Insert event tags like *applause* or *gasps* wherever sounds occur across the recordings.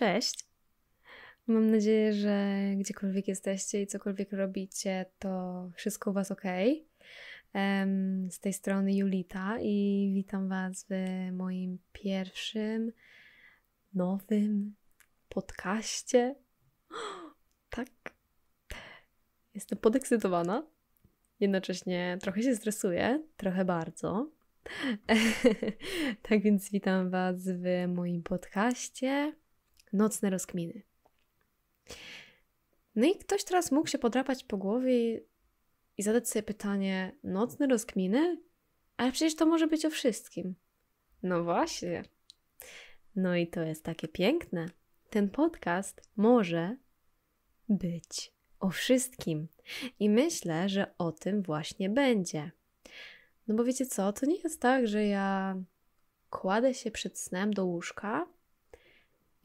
Cześć! Mam nadzieję, że gdziekolwiek jesteście i cokolwiek robicie, to wszystko u Was ok. Z tej strony Julita i witam Was w moim pierwszym nowym podcaście. *gasps* Tak. Jestem podekscytowana. Jednocześnie trochę się stresuję, trochę bardzo. *laughs* tak więc witam Was w moim podcaście nocne rozkminy. No i ktoś teraz mógł się podrapać po głowie i zadać sobie pytanie: nocne rozkminy? Ale przecież to może być o wszystkim. No właśnie. No i to jest takie piękne. Ten podcast może być o wszystkim. I myślę, że o tym właśnie będzie. No bo wiecie co, to nie jest tak, że ja kładę się przed snem do łóżka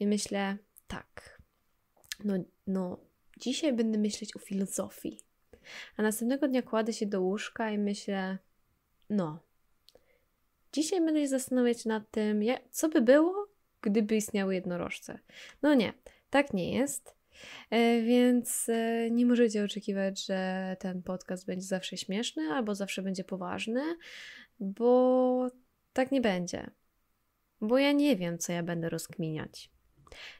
i myślę, tak, no, no dzisiaj będę myśleć o filozofii. A następnego dnia kładę się do łóżka i myślę, no, dzisiaj będę się zastanawiać nad tym, co by było, gdyby istniały jednorożce. No nie, tak nie jest. E, więc e, nie możecie oczekiwać, że ten podcast będzie zawsze śmieszny albo zawsze będzie poważny, bo tak nie będzie. Bo ja nie wiem, co ja będę rozkminiać.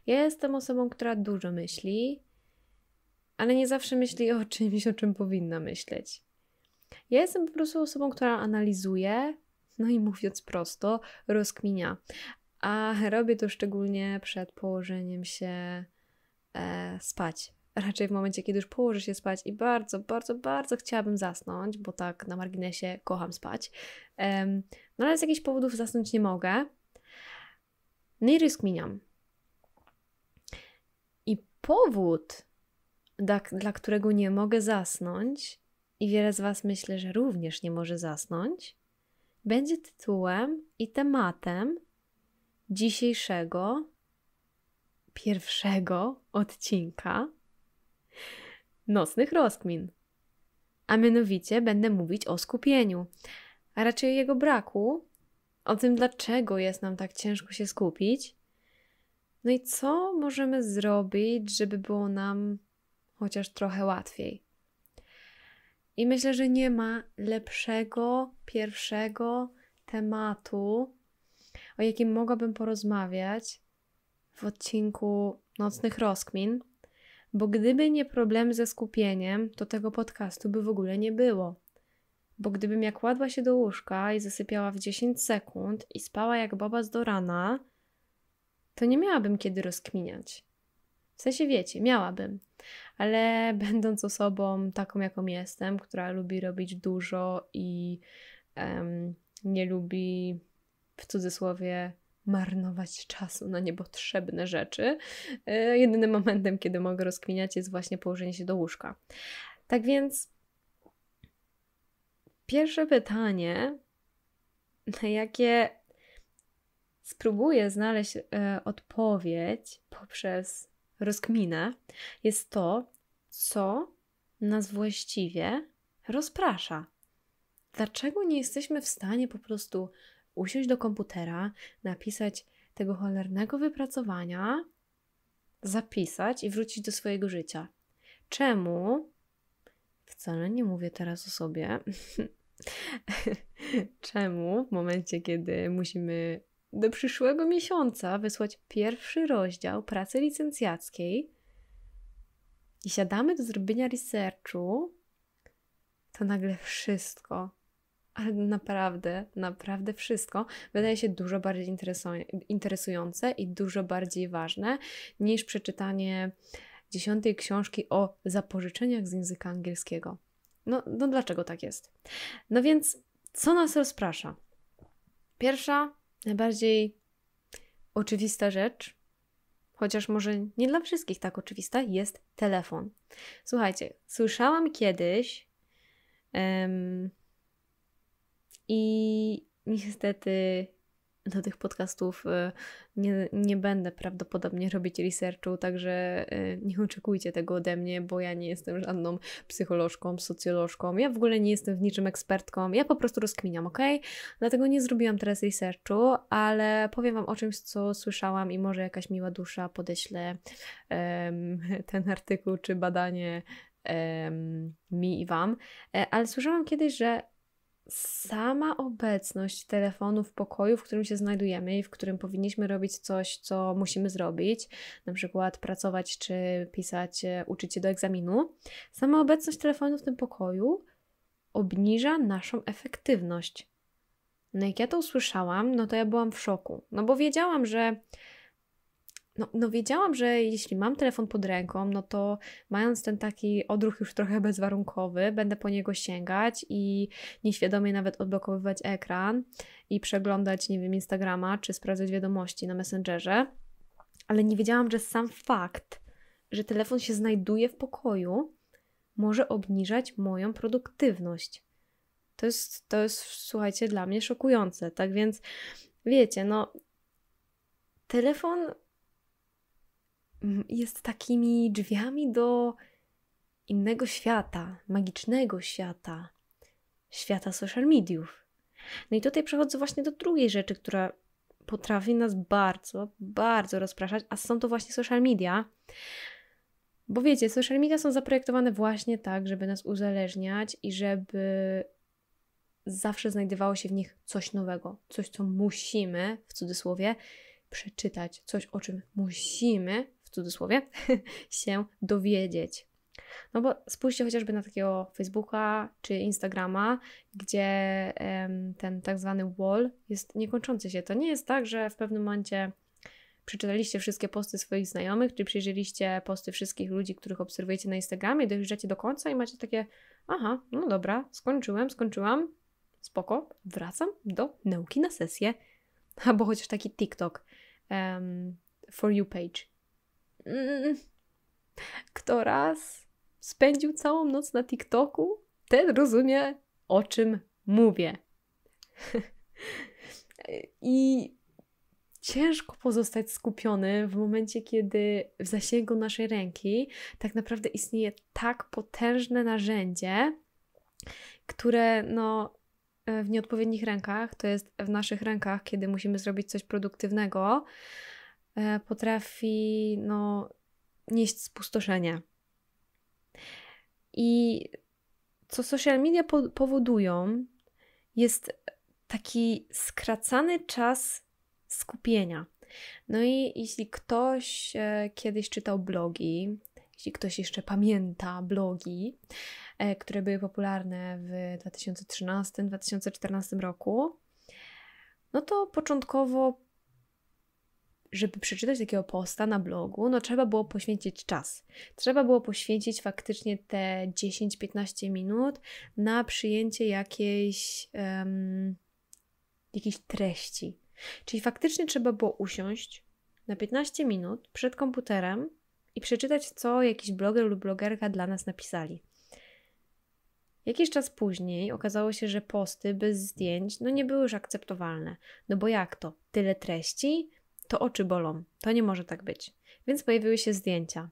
Ja jestem osobą, która dużo myśli, ale nie zawsze myśli o czymś, o czym powinna myśleć. Ja jestem po prostu osobą, która analizuje, no i mówiąc prosto, rozkminia. A robię to szczególnie przed położeniem się e, spać. Raczej w momencie, kiedy już położę się spać i bardzo, bardzo, bardzo chciałabym zasnąć, bo tak na marginesie kocham spać. no ale z jakichś powodów zasnąć nie mogę. No i rozkminiam powód, dla, dla którego nie mogę zasnąć, i wiele z Was myślę, że również nie może zasnąć, będzie tytułem i tematem dzisiejszego pierwszego odcinka Nocnych Rozkmin. A mianowicie będę mówić o skupieniu, a raczej jego braku, o tym, dlaczego jest nam tak ciężko się skupić no i co możemy zrobić, żeby było nam chociaż trochę łatwiej? I myślę, że nie ma lepszego, pierwszego tematu, o jakim mogłabym porozmawiać w odcinku Nocnych Rozkmin, bo gdyby nie problemy ze skupieniem, to tego podcastu by w ogóle nie było. Bo gdybym jak kładła się do łóżka i zasypiała w 10 sekund i spała jak baba z do rana, to nie miałabym kiedy rozkminiać. W sensie wiecie, miałabym, ale *laughs* będąc osobą taką, jaką jestem, która lubi robić dużo i um, nie lubi w cudzysłowie marnować czasu na niepotrzebne rzeczy, yy, jedynym momentem, kiedy mogę rozkminiać, jest właśnie położenie się do łóżka. Tak więc pierwsze pytanie, na *laughs* jakie spróbuję znaleźć e, odpowiedź poprzez rozkminę, jest to, co nas właściwie rozprasza. Dlaczego nie jesteśmy w stanie po prostu usiąść do komputera, napisać tego cholernego wypracowania, zapisać i wrócić do swojego życia? Czemu? Wcale nie mówię teraz o sobie. *laughs* Czemu w momencie, kiedy musimy do przyszłego miesiąca wysłać pierwszy rozdział pracy licencjackiej i siadamy do zrobienia researchu, to nagle wszystko, ale naprawdę, naprawdę wszystko wydaje się dużo bardziej interesujące i dużo bardziej ważne niż przeczytanie dziesiątej książki o zapożyczeniach z języka angielskiego. No, no dlaczego tak jest? No więc, co nas rozprasza? Pierwsza najbardziej oczywista rzecz, chociaż może nie dla wszystkich tak oczywista, jest telefon. Słuchajcie, słyszałam kiedyś um, i niestety do tych podcastów y, nie, nie będę prawdopodobnie robić researchu, także y, nie oczekujcie tego ode mnie, bo ja nie jestem żadną psycholożką, socjolożką. Ja w ogóle nie jestem w niczym ekspertką. Ja po prostu rozkminiam, ok? Dlatego nie zrobiłam teraz researchu, ale powiem Wam o czymś, co słyszałam i może jakaś miła dusza podeśle um, *laughs* ten artykuł czy badanie um, mi i Wam. E, ale słyszałam kiedyś, że sama obecność telefonu w pokoju, w którym się znajdujemy i w którym powinniśmy robić coś, co musimy zrobić, na przykład pracować czy pisać, e, uczyć się do egzaminu, sama obecność telefonu w tym pokoju obniża naszą efektywność. No jak ja to usłyszałam, no to ja byłam w szoku, no bo wiedziałam, że no, no wiedziałam, że jeśli mam telefon pod ręką, no to mając ten taki odruch już trochę bezwarunkowy, będę po niego sięgać i nieświadomie nawet odblokowywać ekran i przeglądać, nie wiem, Instagrama czy sprawdzać wiadomości na Messengerze, ale nie wiedziałam, że sam fakt, że telefon się znajduje w pokoju, może obniżać moją produktywność. To jest, to jest, słuchajcie, dla mnie szokujące. Tak więc, wiecie, no, telefon Mm, jest takimi drzwiami do innego świata, magicznego świata, świata social mediów. No i tutaj przechodzę właśnie do drugiej rzeczy, która potrafi nas bardzo, bardzo rozpraszać, a są to właśnie social media. Bo wiecie, social media są zaprojektowane właśnie tak, żeby nas uzależniać i żeby zawsze znajdowało się w nich coś nowego, coś, co musimy, w cudzysłowie, przeczytać, coś, o czym musimy cudzysłowie, *laughs* się dowiedzieć. No bo spójrzcie chociażby na takiego Facebooka czy Instagrama, gdzie ten tak zwany wall jest niekończący się. To nie jest tak, że w pewnym momencie przeczytaliście wszystkie posty swoich znajomych, czy przyjrzeliście posty wszystkich ludzi, których obserwujecie na Instagramie, dojrzecie do końca i macie takie, aha, no dobra, skończyłem, skończyłam, spoko, wracam do nauki na sesję. *laughs* Albo chociaż taki TikTok um, for you page. Mm. Kto raz spędził całą noc na TikToku, ten rozumie, o czym mówię. *laughs* I ciężko pozostać skupiony w momencie, kiedy w zasięgu naszej ręki tak naprawdę istnieje tak potężne narzędzie, które no, e, w nieodpowiednich rękach, to jest w naszych rękach, kiedy musimy zrobić coś produktywnego, E, potrafi no, nieść spustoszenie. I co social media po powodują, jest taki skracany czas skupienia. No i jeśli ktoś e, kiedyś czytał blogi, jeśli ktoś jeszcze pamięta blogi, e, które były popularne w 2013-2014 roku, no to początkowo żeby przeczytać takiego posta na blogu, no trzeba było poświęcić czas. Trzeba było poświęcić faktycznie te 10-15 minut na przyjęcie jakiejś, um, jakiejś treści. Czyli faktycznie trzeba było usiąść na 15 minut przed komputerem i przeczytać, co jakiś bloger lub blogerka dla nas napisali. Jakiś czas później okazało się, że posty bez zdjęć no nie były już akceptowalne. No bo jak to? Tyle treści, to oczy bolą. To nie może tak być. Więc pojawiły się zdjęcia.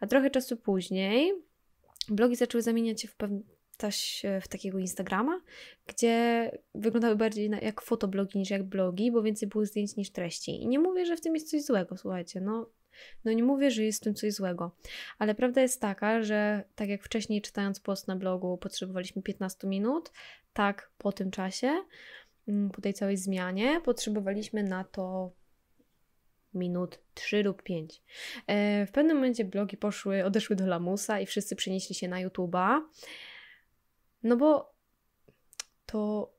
A trochę czasu później blogi zaczęły zamieniać się w pewne e, w takiego Instagrama, gdzie wyglądały bardziej na, jak fotoblogi niż jak blogi, bo więcej było zdjęć niż treści. I nie mówię, że w tym jest coś złego, słuchajcie, no, no nie mówię, że jest w tym coś złego, ale prawda jest taka, że tak jak wcześniej czytając post na blogu potrzebowaliśmy 15 minut, tak po tym czasie, mm, po tej całej zmianie, potrzebowaliśmy na to minut 3 lub 5. E, w pewnym momencie blogi poszły, odeszły do lamusa i wszyscy przenieśli się na YouTube'a. No bo to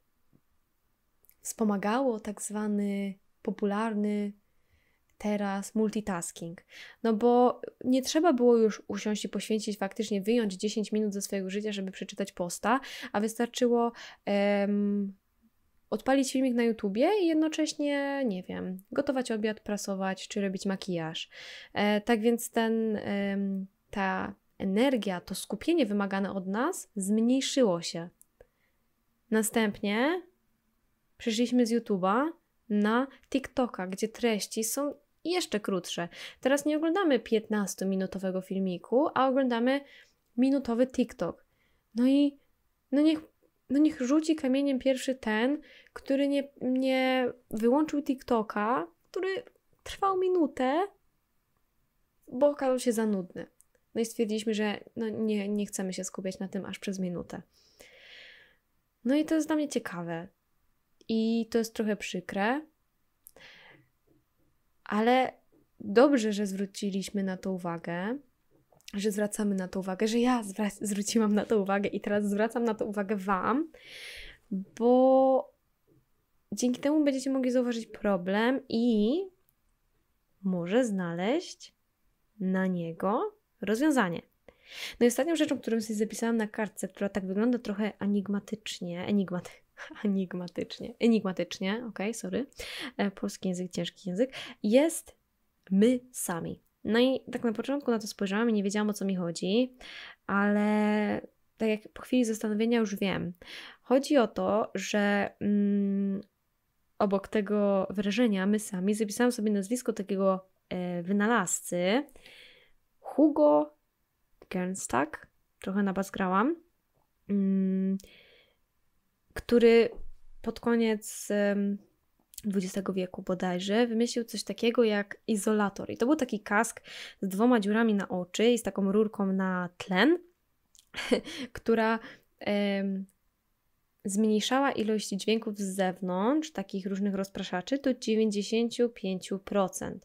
wspomagało tak zwany popularny teraz multitasking. No bo nie trzeba było już usiąść i poświęcić faktycznie, wyjąć 10 minut ze swojego życia, żeby przeczytać posta, a wystarczyło um, odpalić filmik na YouTubie i jednocześnie, nie wiem, gotować obiad, prasować czy robić makijaż. E, tak więc ten, e, ta energia, to skupienie wymagane od nas zmniejszyło się. Następnie przeszliśmy z YouTube'a na TikToka, gdzie treści są jeszcze krótsze. Teraz nie oglądamy 15-minutowego filmiku, a oglądamy minutowy TikTok. No i no niech no niech rzuci kamieniem pierwszy ten, który nie, nie wyłączył TikToka, który trwał minutę, bo okazał się za nudny. No i stwierdziliśmy, że no nie, nie chcemy się skupiać na tym aż przez minutę. No i to jest dla mnie ciekawe. I to jest trochę przykre, ale dobrze, że zwróciliśmy na to uwagę, że zwracamy na to uwagę, że ja zwróciłam na to uwagę i teraz zwracam na to uwagę Wam, bo dzięki temu będziecie mogli zauważyć problem i może znaleźć na niego rozwiązanie. No i ostatnią rzeczą, którą sobie zapisałam na kartce, która tak wygląda trochę enigmatycznie, enigmaty, *laughs* enigmatycznie, enigmatycznie, ok, sorry, e, polski język, ciężki język, jest my sami. No i tak na początku na to spojrzałam i nie wiedziałam o co mi chodzi, ale tak jak po chwili zastanowienia już wiem. Chodzi o to, że mm, obok tego wyrażenia my sami zapisałam sobie nazwisko takiego e, wynalazcy Hugo Gernstag, trochę na nabazgrałam, grałam, mm, który pod koniec XX wieku bodajże, wymyślił coś takiego jak izolator. I to był taki kask z dwoma dziurami na oczy i z taką rurką na tlen, *laughs* która zmniejszała ilość dźwięków z zewnątrz, takich różnych rozpraszaczy, do 95%.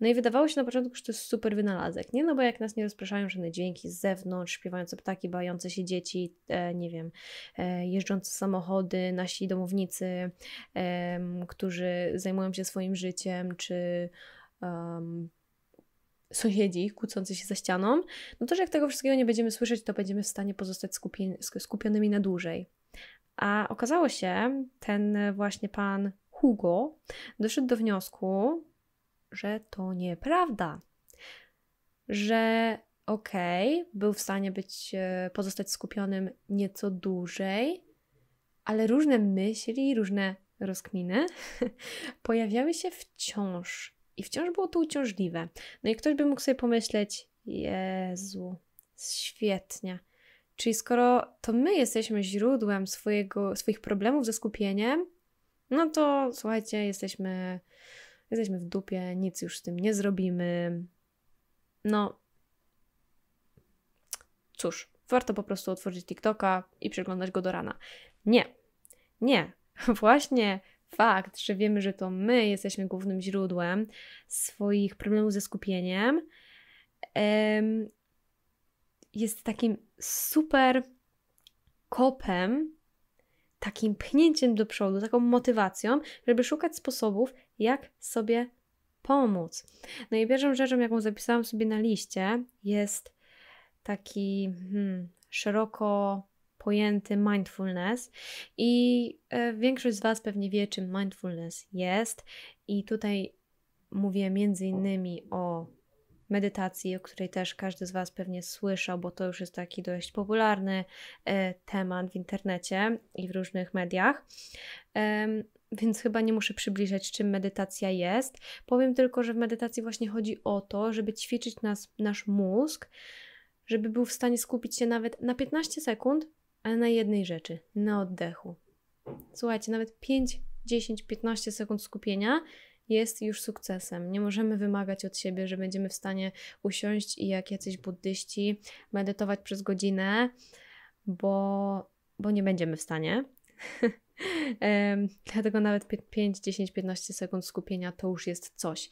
No i wydawało się na początku, że to jest super wynalazek, nie? No bo jak nas nie rozpraszają żadne dźwięki z zewnątrz, śpiewające ptaki, bające się dzieci, e, nie wiem, e, jeżdżące samochody, nasi domownicy, e, którzy zajmują się swoim życiem, czy um, sąsiedzi kłócący się za ścianą, no to, że jak tego wszystkiego nie będziemy słyszeć, to będziemy w stanie pozostać skupi skupionymi na dłużej. A okazało się, ten właśnie pan Hugo doszedł do wniosku, że to nieprawda, że okej, okay, był w stanie być, e, pozostać skupionym nieco dłużej, ale różne myśli, różne rozkminy *laughs* pojawiały się wciąż i wciąż było to uciążliwe. No i ktoś by mógł sobie pomyśleć: Jezu, świetnie. Czyli skoro to my jesteśmy źródłem swojego, swoich problemów ze skupieniem, no to słuchajcie, jesteśmy jesteśmy w dupie, nic już z tym nie zrobimy. No, cóż, warto po prostu otworzyć TikToka i przeglądać go do rana. Nie, nie. *laughs* Właśnie fakt, że wiemy, że to my jesteśmy głównym źródłem swoich problemów ze skupieniem, jest takim super kopem, takim pchnięciem do przodu, taką motywacją, żeby szukać sposobów, jak sobie pomóc. No i pierwszą rzeczą, jaką zapisałam sobie na liście, jest taki hmm, szeroko pojęty mindfulness i e, większość z Was pewnie wie, czym mindfulness jest i tutaj mówię między innymi o medytacji, o której też każdy z Was pewnie słyszał, bo to już jest taki dość popularny e, temat w internecie i w różnych mediach więc chyba nie muszę przybliżać, czym medytacja jest. Powiem tylko, że w medytacji właśnie chodzi o to, żeby ćwiczyć nas, nasz mózg, żeby był w stanie skupić się nawet na 15 sekund, ale na jednej rzeczy, na oddechu. Słuchajcie, nawet 5, 10, 15 sekund skupienia jest już sukcesem. Nie możemy wymagać od siebie, że będziemy w stanie usiąść i jak jacyś buddyści medytować przez godzinę, bo, bo nie będziemy w stanie. *laughs* Dlatego nawet 5, 10, 15 sekund skupienia to już jest coś.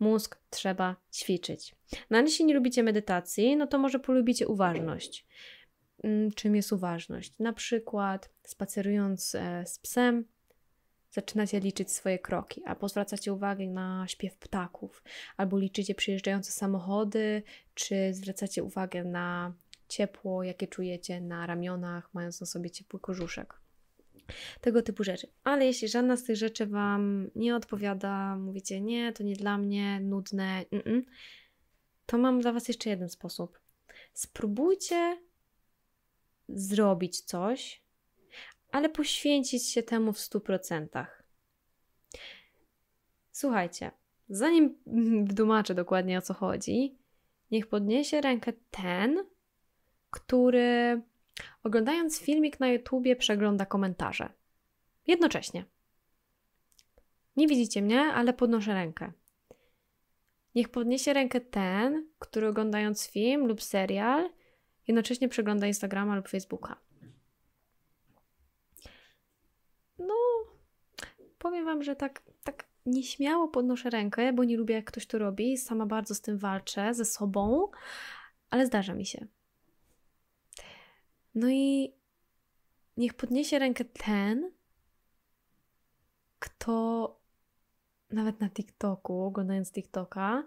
Mózg trzeba ćwiczyć. No ale jeśli nie lubicie medytacji, no to może polubicie uważność. Mm, czym jest uważność? Na przykład spacerując e, z psem, zaczynacie liczyć swoje kroki, albo zwracacie uwagę na śpiew ptaków, albo liczycie przyjeżdżające samochody, czy zwracacie uwagę na ciepło, jakie czujecie na ramionach, mając na sobie ciepły korzuszek tego typu rzeczy. Ale jeśli żadna z tych rzeczy Wam nie odpowiada, mówicie nie, to nie dla mnie, nudne, n -n", to mam dla Was jeszcze jeden sposób. Spróbujcie zrobić coś, ale poświęcić się temu w 100%. Słuchajcie, zanim *laughs* wdumaczę dokładnie o co chodzi, niech podniesie rękę ten, który Oglądając filmik na YouTubie, przegląda komentarze. Jednocześnie. Nie widzicie mnie, ale podnoszę rękę. Niech podniesie rękę ten, który oglądając film lub serial, jednocześnie przegląda Instagrama lub Facebooka. No, powiem Wam, że tak, tak nieśmiało podnoszę rękę, bo nie lubię, jak ktoś to robi. Sama bardzo z tym walczę, ze sobą, ale zdarza mi się. No i niech podniesie rękę ten, kto nawet na TikToku, oglądając TikToka,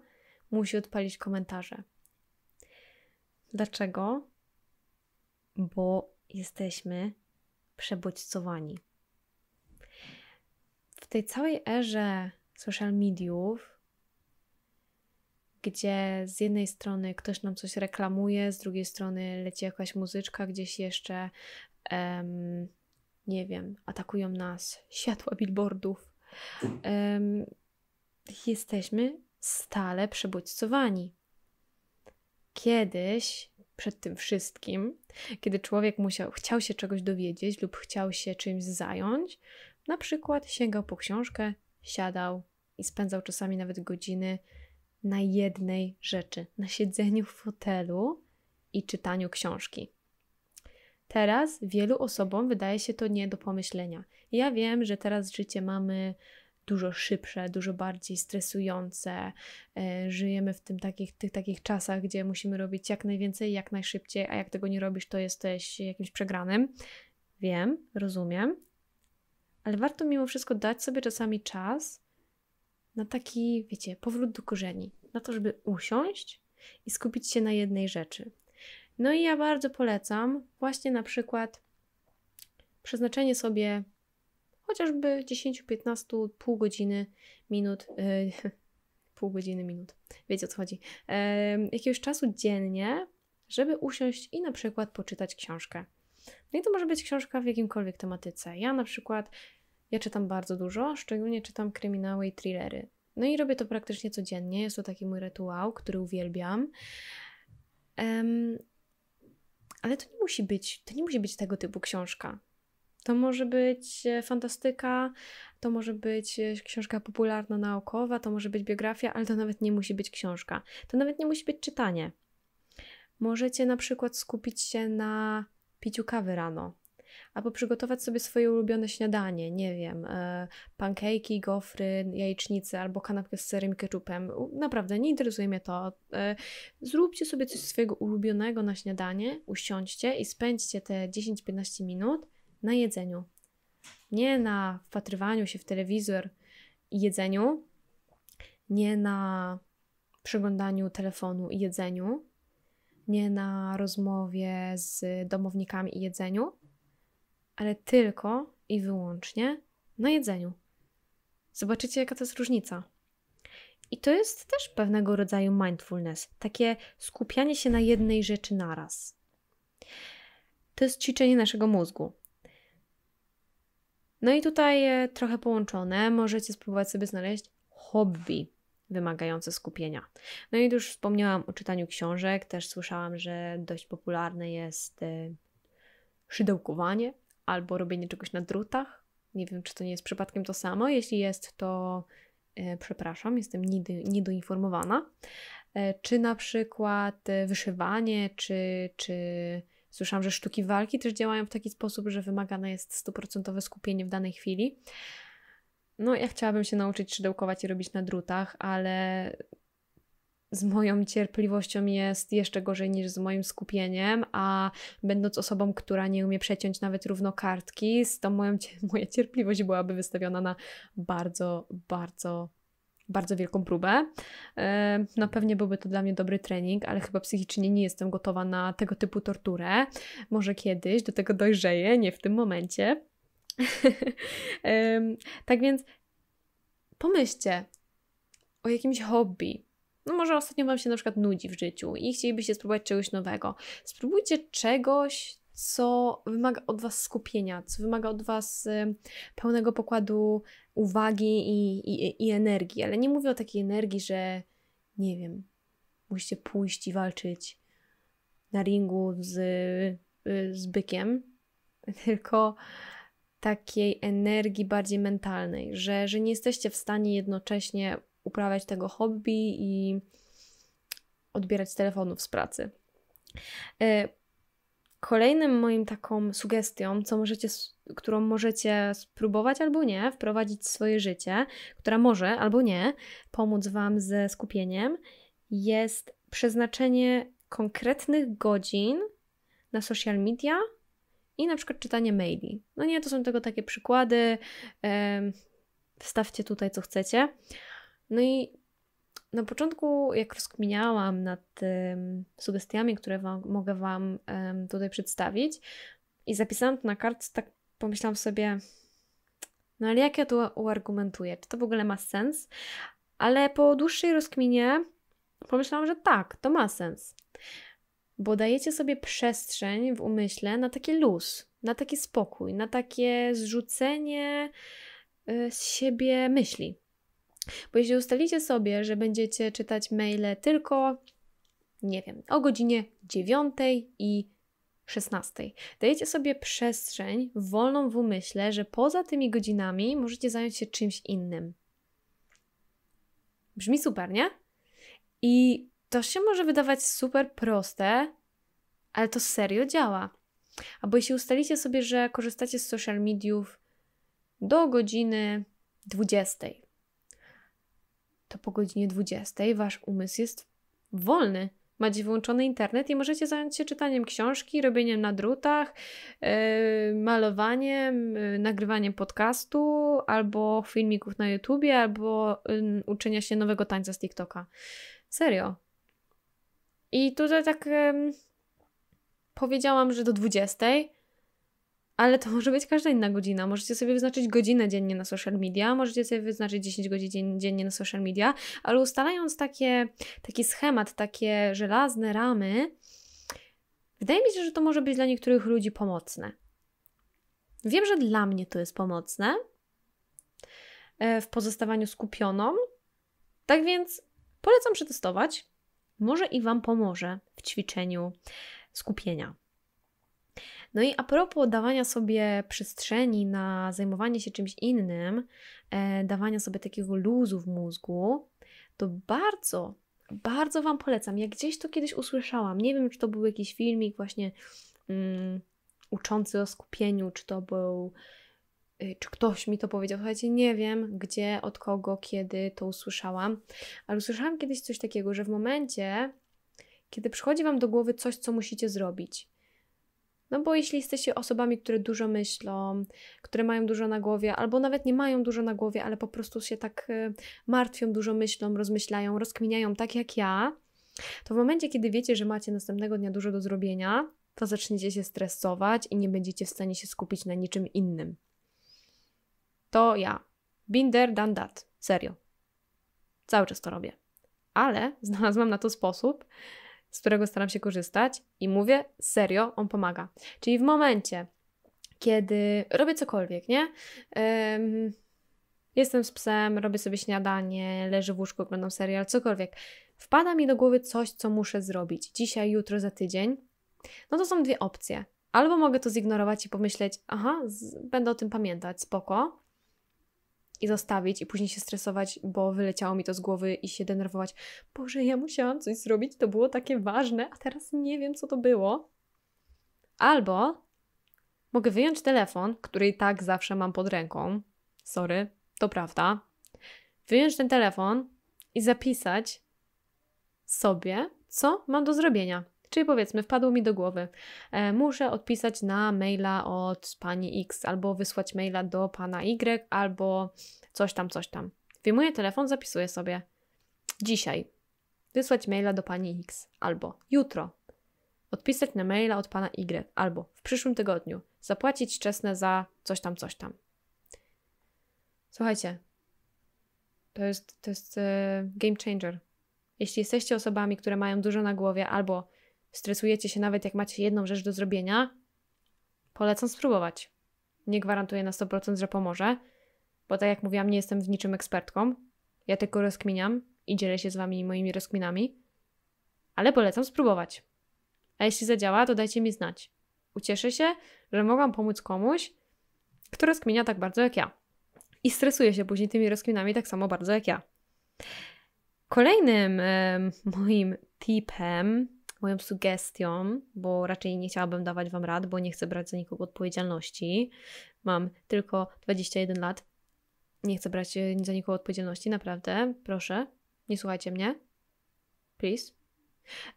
musi odpalić komentarze. Dlaczego? Bo jesteśmy przebodźcowani. W tej całej erze social mediów, gdzie z jednej strony ktoś nam coś reklamuje, z drugiej strony leci jakaś muzyczka gdzieś jeszcze, um, nie wiem, atakują nas światła billboardów. Um, jesteśmy stale przebodźcowani. Kiedyś przed tym wszystkim, kiedy człowiek musiał, chciał się czegoś dowiedzieć lub chciał się czymś zająć, na przykład sięgał po książkę, siadał i spędzał czasami nawet godziny na jednej rzeczy na siedzeniu w fotelu i czytaniu książki. Teraz wielu osobom wydaje się to nie do pomyślenia. Ja wiem, że teraz życie mamy dużo szybsze, dużo bardziej stresujące. E, żyjemy w tym takich, tych takich czasach, gdzie musimy robić jak najwięcej, jak najszybciej, a jak tego nie robisz, to jesteś jakimś przegranym. Wiem, rozumiem, ale warto mimo wszystko dać sobie czasami czas na taki, wiecie, powrót do korzeni, na to, żeby usiąść i skupić się na jednej rzeczy. No i ja bardzo polecam właśnie na przykład przeznaczenie sobie chociażby 10-15 pół godziny minut, yy, *laughs* pół godziny minut, wiecie o co chodzi, yy, jakiegoś czasu dziennie, żeby usiąść i na przykład poczytać książkę. No i to może być książka w jakimkolwiek tematyce. Ja na przykład ja czytam bardzo dużo, szczególnie czytam kryminały i thrillery. No i robię to praktycznie codziennie. Jest to taki mój rytuał, który uwielbiam. Um, ale to nie musi być, to nie musi być tego typu książka. To może być e, fantastyka, to może być e, książka popularno-naukowa, to może być biografia, ale to nawet nie musi być książka. To nawet nie musi być czytanie. Możecie na przykład skupić się na piciu kawy rano, albo przygotować sobie swoje ulubione śniadanie, nie wiem, e, pankejki, gofry, jajecznice albo kanapkę z serem i ketchupem. Naprawdę, nie interesuje mnie to. E, zróbcie sobie coś swojego ulubionego na śniadanie, usiądźcie i spędźcie te 10-15 minut na jedzeniu. Nie na wpatrywaniu się w telewizor i jedzeniu, nie na przeglądaniu telefonu i jedzeniu, nie na rozmowie z domownikami i jedzeniu, ale tylko i wyłącznie na jedzeniu. Zobaczycie, jaka to jest różnica. I to jest też pewnego rodzaju mindfulness, takie skupianie się na jednej rzeczy naraz. To jest ćwiczenie naszego mózgu. No i tutaj e, trochę połączone, możecie spróbować sobie znaleźć hobby wymagające skupienia. No i już wspomniałam o czytaniu książek, też słyszałam, że dość popularne jest e, szydełkowanie albo robienie czegoś na drutach. Nie wiem, czy to nie jest przypadkiem to samo. Jeśli jest, to e, przepraszam, jestem niedoinformowana. E, czy na przykład e, wyszywanie, czy, czy słyszałam, że sztuki walki też działają w taki sposób, że wymagane jest stuprocentowe skupienie w danej chwili. No, ja chciałabym się nauczyć szydełkować i robić na drutach, ale z moją cierpliwością jest jeszcze gorzej niż z moim skupieniem, a będąc osobą, która nie umie przeciąć nawet równo kartki, z moją, *laughs* moja cierpliwość byłaby wystawiona na bardzo, bardzo bardzo wielką próbę. No pewnie byłby to dla mnie dobry trening, ale chyba psychicznie nie jestem gotowa na tego typu torturę. Może kiedyś do tego dojrzeję, nie w tym momencie. *laughs* tak więc pomyślcie o jakimś hobby, no może ostatnio Wam się na przykład nudzi w życiu i chcielibyście spróbować czegoś nowego. Spróbujcie czegoś, co wymaga od Was skupienia, co wymaga od Was pełnego pokładu uwagi i, i, i energii. Ale nie mówię o takiej energii, że nie wiem, musicie pójść i walczyć na ringu z, y, z bykiem, *laughs* tylko takiej energii bardziej mentalnej, że, że nie jesteście w stanie jednocześnie uprawiać tego hobby i odbierać telefonów z pracy. Y, Kolejnym moim taką sugestią, co możecie, którą możecie spróbować albo nie, wprowadzić w swoje życie, która może albo nie pomóc Wam ze skupieniem, jest przeznaczenie konkretnych godzin na social media i na przykład czytanie maili. No nie, to są tego takie przykłady. Wstawcie tutaj, co chcecie. No i na początku, jak rozkminiałam nad um, sugestiami, które wam, mogę Wam um, tutaj przedstawić, i zapisałam to na kartce, tak pomyślałam sobie, no ale jak ja to uargumentuję? Czy to w ogóle ma sens? Ale po dłuższej rozkminie pomyślałam, że tak, to ma sens. Bo dajecie sobie przestrzeń w umyśle na taki luz, na taki spokój, na takie zrzucenie y, z siebie myśli. Bo jeśli ustalicie sobie, że będziecie czytać maile tylko, nie wiem, o godzinie 9 i 16. Dajecie sobie przestrzeń wolną w umyśle, że poza tymi godzinami możecie zająć się czymś innym. Brzmi super, nie? I to się może wydawać super proste, ale to serio działa. Albo jeśli ustalicie sobie, że korzystacie z social mediów do godziny 20, to po godzinie 20 wasz umysł jest wolny. Macie wyłączony internet i możecie zająć się czytaniem książki, robieniem na drutach, yy, malowaniem, yy, nagrywaniem podcastu, albo filmików na YouTubie, albo yy, uczenia się nowego tańca z TikToka. Serio. I tutaj tak powiedziałam, że do 20, ale to może być każda inna godzina. Możecie sobie wyznaczyć godzinę dziennie na social media, możecie sobie wyznaczyć 10 godzin dziennie na social media, ale ustalając takie, taki schemat, takie żelazne ramy, wydaje mi się, że to może być dla niektórych ludzi pomocne. Wiem, że dla mnie to jest pomocne e, w pozostawaniu skupioną. Tak więc polecam przetestować. Może i Wam pomoże w ćwiczeniu skupienia. No i a propos dawania sobie przestrzeni na zajmowanie się czymś innym, e, dawania sobie takiego luzu w mózgu, to bardzo, bardzo Wam polecam. Ja gdzieś to kiedyś usłyszałam, nie wiem, czy to był jakiś filmik właśnie mm, uczący o skupieniu, czy to był y, czy ktoś mi to powiedział. Słuchajcie, nie wiem gdzie, od kogo, kiedy to usłyszałam, ale usłyszałam kiedyś coś takiego, że w momencie, kiedy przychodzi Wam do głowy coś, co musicie zrobić, no bo jeśli jesteście osobami, które dużo myślą, które mają dużo na głowie, albo nawet nie mają dużo na głowie, ale po prostu się tak y, martwią, dużo myślą, rozmyślają, rozkminiają, tak jak ja, to w momencie, kiedy wiecie, że macie następnego dnia dużo do zrobienia, to zaczniecie się stresować i nie będziecie w stanie się skupić na niczym innym. To ja. Binder done that. Serio. Cały czas to robię. Ale znalazłam na to sposób, z którego staram się korzystać i mówię, serio, on pomaga. Czyli w momencie, kiedy robię cokolwiek, nie? Um, jestem z psem, robię sobie śniadanie, leżę w łóżku, oglądam serial, cokolwiek. Wpada mi do głowy coś, co muszę zrobić dzisiaj, jutro, za tydzień. No to są dwie opcje. Albo mogę to zignorować i pomyśleć, aha, będę o tym pamiętać, spoko i zostawić i później się stresować, bo wyleciało mi to z głowy i się denerwować. Boże, ja musiałam coś zrobić, to było takie ważne, a teraz nie wiem, co to było. Albo mogę wyjąć telefon, który i tak zawsze mam pod ręką. Sorry, to prawda. Wyjąć ten telefon i zapisać sobie, co mam do zrobienia. Czyli powiedzmy, wpadło mi do głowy, e, muszę odpisać na maila od pani X, albo wysłać maila do pana Y, albo coś tam, coś tam. Wyjmuję telefon, zapisuję sobie dzisiaj wysłać maila do pani X, albo jutro odpisać na maila od pana Y, albo w przyszłym tygodniu zapłacić czesne za coś tam, coś tam. Słuchajcie, to jest, to jest e, game changer. Jeśli jesteście osobami, które mają dużo na głowie, albo stresujecie się nawet jak macie jedną rzecz do zrobienia, polecam spróbować. Nie gwarantuję na 100%, że pomoże, bo tak jak mówiłam, nie jestem w niczym ekspertką. Ja tylko rozkminiam i dzielę się z Wami moimi rozkminami, ale polecam spróbować. A jeśli zadziała, to dajcie mi znać. Ucieszę się, że mogłam pomóc komuś, kto rozkminia tak bardzo jak ja. I stresuje się później tymi rozkminami tak samo bardzo jak ja. Kolejnym e, *laughs* moim tipem moją sugestią, bo raczej nie chciałabym dawać Wam rad, bo nie chcę brać za nikogo odpowiedzialności. Mam tylko 21 lat. Nie chcę brać e, za nikogo odpowiedzialności, naprawdę. Proszę, nie słuchajcie mnie. Please.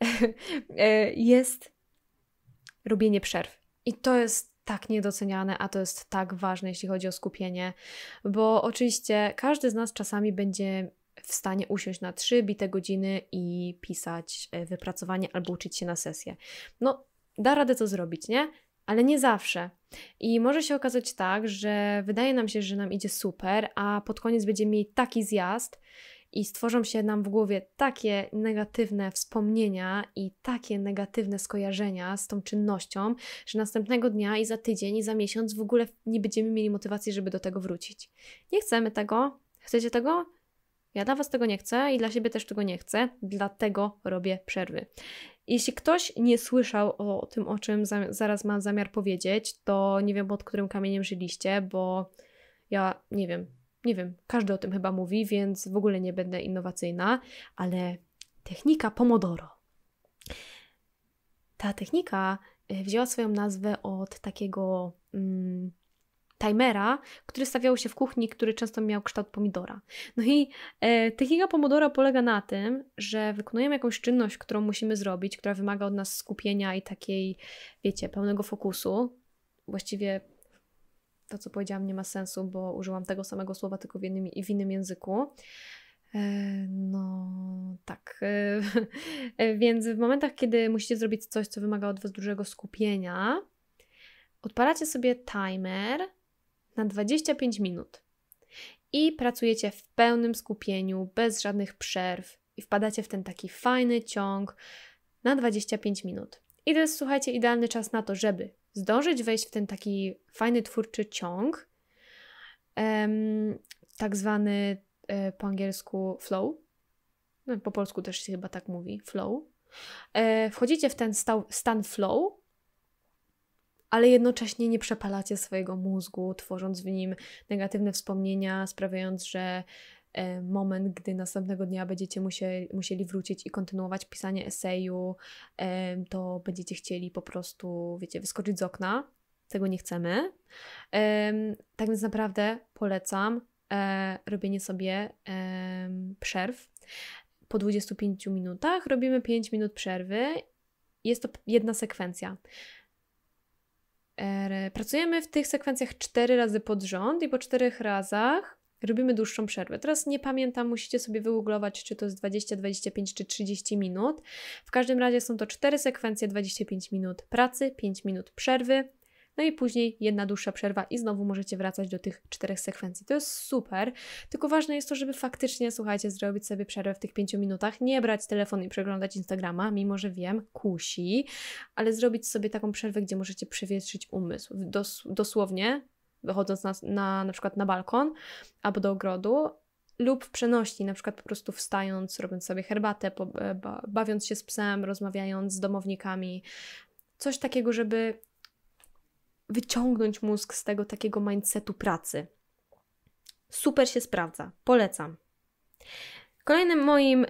*laughs* E, jest robienie przerw. I to jest tak niedoceniane, a to jest tak ważne, jeśli chodzi o skupienie, bo oczywiście każdy z nas czasami będzie w stanie usiąść na trzy bite godziny i pisać e, wypracowanie albo uczyć się na sesję. No, da radę to zrobić, nie? Ale nie zawsze. I może się okazać tak, że wydaje nam się, że nam idzie super, a pod koniec będziemy mieli taki zjazd i stworzą się nam w głowie takie negatywne wspomnienia i takie negatywne skojarzenia z tą czynnością, że następnego dnia i za tydzień i za miesiąc w ogóle nie będziemy mieli motywacji, żeby do tego wrócić. Nie chcemy tego. Chcecie tego? Ja dla Was tego nie chcę i dla siebie też tego nie chcę, dlatego robię przerwy. Jeśli ktoś nie słyszał o tym, o czym za, zaraz mam zamiar powiedzieć, to nie wiem pod którym kamieniem żyliście, bo ja nie wiem, nie wiem, każdy o tym chyba mówi, więc w ogóle nie będę innowacyjna, ale technika Pomodoro. Ta technika e, wzięła swoją nazwę od takiego. Mm, timera, który stawiało się w kuchni, który często miał kształt pomidora. No i e, technika pomodora polega na tym, że wykonujemy jakąś czynność, którą musimy zrobić, która wymaga od nas skupienia i takiej, wiecie, pełnego fokusu. Właściwie to, co powiedziałam, nie ma sensu, bo użyłam tego samego słowa, tylko w innym, w innym języku. E, no tak. E, *laughs* e, więc w momentach, kiedy musicie zrobić coś, co wymaga od Was dużego skupienia, odpalacie sobie timer na 25 minut i pracujecie w pełnym skupieniu, bez żadnych przerw i wpadacie w ten taki fajny ciąg na 25 minut. I to jest, słuchajcie, idealny czas na to, żeby zdążyć wejść w ten taki fajny twórczy ciąg, em, tak zwany e, po angielsku flow, no, po polsku też się chyba tak mówi, flow. E, wchodzicie w ten stał, stan flow ale jednocześnie nie przepalacie swojego mózgu, tworząc w nim negatywne wspomnienia, sprawiając, że e, moment, gdy następnego dnia będziecie musieli, musieli wrócić i kontynuować pisanie eseju, e, to będziecie chcieli po prostu, wiecie, wyskoczyć z okna. Tego nie chcemy. Tak więc naprawdę polecam e, robienie sobie przerw. Po 25 minutach robimy 5 minut przerwy. Jest to jedna sekwencja. Pracujemy w tych sekwencjach cztery razy pod rząd i po czterech razach robimy dłuższą przerwę. Teraz nie pamiętam, musicie sobie wygooglować, czy to jest 20, 25 czy 30 minut. W każdym razie są to cztery sekwencje 25 minut pracy, 5 minut przerwy no i później jedna dłuższa przerwa i znowu możecie wracać do tych czterech sekwencji. To jest super, tylko ważne jest to, żeby faktycznie, słuchajcie, zrobić sobie przerwę w tych pięciu minutach, nie brać telefonu i przeglądać Instagrama, mimo że wiem, kusi, ale zrobić sobie taką przerwę, gdzie możecie przewietrzyć umysł. Dos dosłownie wychodząc na, na, na przykład na balkon albo do ogrodu, lub w przenośni, na przykład po prostu wstając, robiąc sobie herbatę, e, bawiąc się z psem, rozmawiając z domownikami. Coś takiego, żeby wyciągnąć mózg z tego takiego mindsetu pracy. Super się sprawdza, polecam. Kolejnym moim,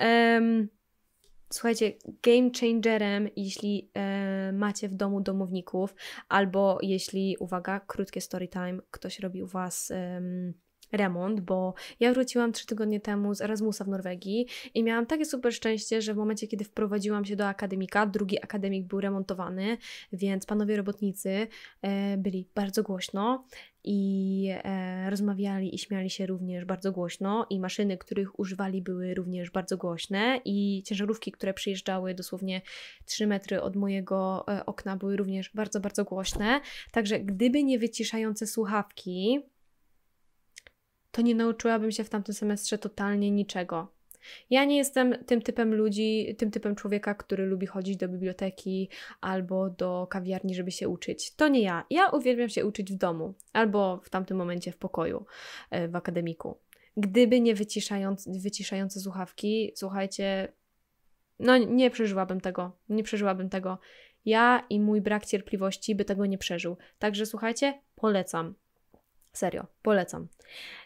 słuchajcie, game changerem, jeśli e, macie w domu domowników, albo jeśli, uwaga, krótkie story time, ktoś robi u Was remont, bo ja wróciłam trzy tygodnie temu z Erasmusa w Norwegii i miałam takie super szczęście, że w momencie, kiedy wprowadziłam się do akademika, drugi akademik był remontowany, więc panowie robotnicy e, byli bardzo głośno i e, rozmawiali i śmiali się również bardzo głośno i maszyny, których używali były również bardzo głośne i ciężarówki, które przyjeżdżały dosłownie 3 metry od mojego e, okna były również bardzo, bardzo głośne. Także gdyby nie wyciszające słuchawki, to nie nauczyłabym się w tamtym semestrze totalnie niczego. Ja nie jestem tym typem ludzi, tym typem człowieka, który lubi chodzić do biblioteki albo do kawiarni, żeby się uczyć. To nie ja. Ja uwielbiam się uczyć w domu albo w tamtym momencie w pokoju, e, w akademiku. Gdyby nie wyciszające słuchawki, słuchajcie, no nie przeżyłabym tego, nie przeżyłabym tego. Ja i mój brak cierpliwości by tego nie przeżył. Także słuchajcie, polecam. Serio, polecam.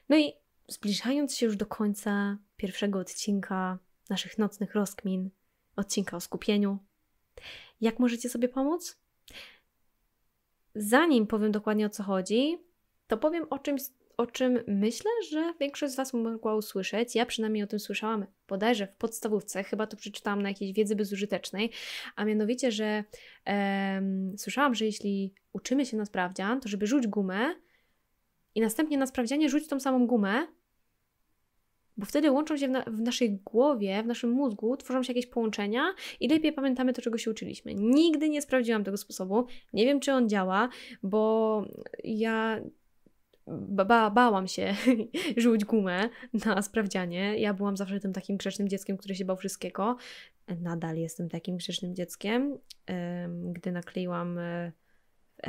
No i zbliżając się już do końca pierwszego odcinka naszych nocnych rozkmin, odcinka o skupieniu, jak możecie sobie pomóc? Zanim powiem dokładnie o co chodzi, to powiem o czymś, o czym myślę, że większość z Was mogła usłyszeć. Ja przynajmniej o tym słyszałam bodajże w podstawówce, chyba to przeczytałam na jakiejś wiedzy bezużytecznej, a mianowicie, że słyszałam, że jeśli uczymy się na sprawdzian, to żeby rzuć gumę, i następnie na sprawdzianie rzuć tą samą gumę, bo wtedy łączą się w, na w, naszej głowie, w naszym mózgu, tworzą się jakieś połączenia i lepiej pamiętamy to, czego się uczyliśmy. Nigdy nie sprawdziłam tego sposobu. Nie wiem, czy on działa, bo ja ba bałam się *laughs* rzuć gumę na sprawdzianie. Ja byłam zawsze tym takim grzecznym dzieckiem, które się bał wszystkiego. Nadal jestem takim grzecznym dzieckiem. Gdy nakleiłam e,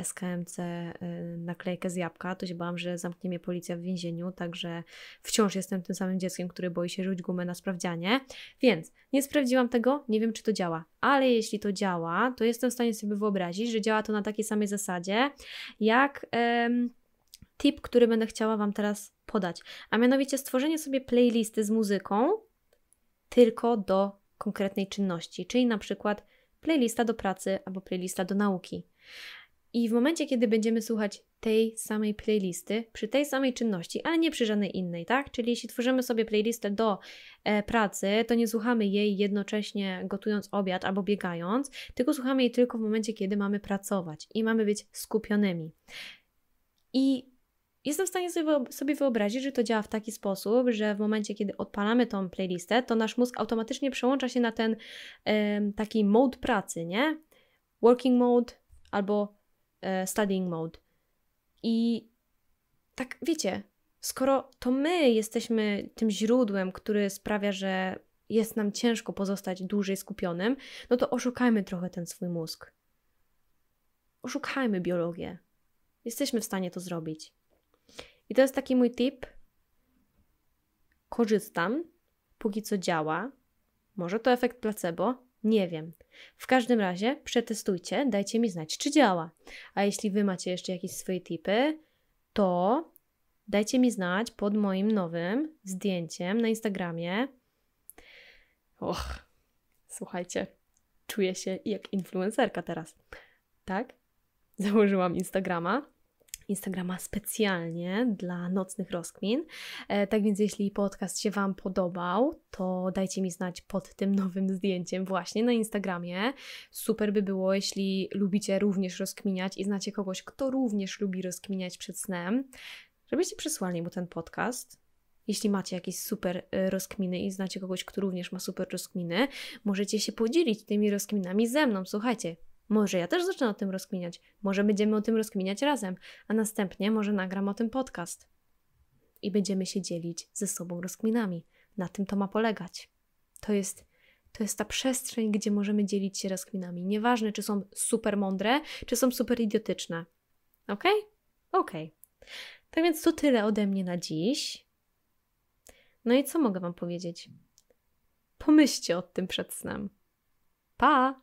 SKMC y, naklejkę z jabłka, to się bałam, że zamknie mnie policja w więzieniu, także wciąż jestem tym samym dzieckiem, które boi się rzuć gumę na sprawdzianie. Więc nie sprawdziłam tego, nie wiem czy to działa, ale jeśli to działa, to jestem w stanie sobie wyobrazić, że działa to na takiej samej zasadzie jak. Em, tip, który będę chciała Wam teraz podać, a mianowicie stworzenie sobie playlisty z muzyką tylko do konkretnej czynności, czyli na przykład playlista do pracy albo playlista do nauki. I w momencie, kiedy będziemy słuchać tej samej playlisty, przy tej samej czynności, ale nie przy żadnej innej, tak? Czyli jeśli tworzymy sobie playlistę do e, pracy, to nie słuchamy jej jednocześnie gotując obiad albo biegając, tylko słuchamy jej tylko w momencie, kiedy mamy pracować i mamy być skupionymi. I Jestem w stanie sobie wyobrazić, że to działa w taki sposób, że w momencie, kiedy odpalamy tą playlistę, to nasz mózg automatycznie przełącza się na ten e, taki mode pracy, nie? Working mode albo E, studying mode. I tak wiecie, skoro to my jesteśmy tym źródłem, który sprawia, że jest nam ciężko pozostać dłużej skupionym, no to oszukajmy trochę ten swój mózg. Oszukajmy biologię. Jesteśmy w stanie to zrobić. I to jest taki mój tip. Korzystam, póki co działa. Może to efekt placebo, nie wiem. W każdym razie przetestujcie, dajcie mi znać, czy działa. A jeśli Wy macie jeszcze jakieś swoje tipy, to dajcie mi znać pod moim nowym zdjęciem na Instagramie. Och, słuchajcie, czuję się jak influencerka teraz. Tak? Założyłam Instagrama Instagrama specjalnie dla nocnych rozkmin. E, tak więc jeśli podcast się Wam podobał, to dajcie mi znać pod tym *laughs* nowym zdjęciem właśnie na Instagramie. Super by było, jeśli lubicie również rozkminiać i znacie kogoś, kto również lubi rozkminiać przed snem, żebyście przesłali mu ten podcast. Jeśli macie jakieś super e, rozkminy i znacie kogoś, kto również ma super rozkminy, możecie się podzielić tymi rozkminami ze mną. Słuchajcie, może ja też zacznę o tym rozkminiać, może będziemy o tym rozkminiać razem, a następnie może nagram o tym podcast. I będziemy się dzielić ze sobą rozkminami. Na tym to ma polegać. To jest to jest ta przestrzeń, gdzie możemy dzielić się rozkminami. Nieważne, czy są super mądre, czy są super idiotyczne. Ok? Ok. Tak więc to tyle ode mnie na dziś. No i co mogę Wam powiedzieć? Pomyślcie o tym przed snem. Pa!